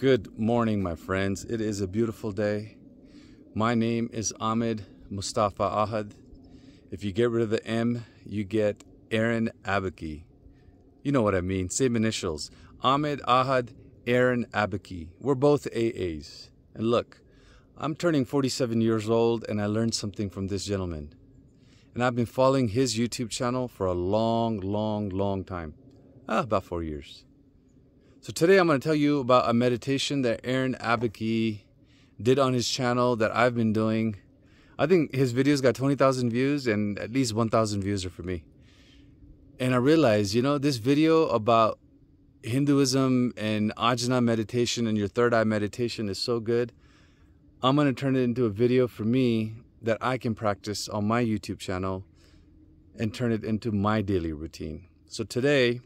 Good morning, my friends. It is a beautiful day. My name is Ahmed Mustafa Ahad. If you get rid of the M, you get Aaron Abaki. You know what I mean. Same initials. Ahmed Ahad, Aaron Abaki. We're both AAs. And look, I'm turning 47 years old and I learned something from this gentleman. And I've been following his YouTube channel for a long, long, long time. Ah, about four years. So today I'm going to tell you about a meditation that Aaron Abaki did on his channel that I've been doing. I think his videos got 20,000 views and at least 1,000 views are for me. And I realized, you know, this video about Hinduism and ajna meditation and your third eye meditation is so good. I'm going to turn it into a video for me that I can practice on my YouTube channel and turn it into my daily routine. So today,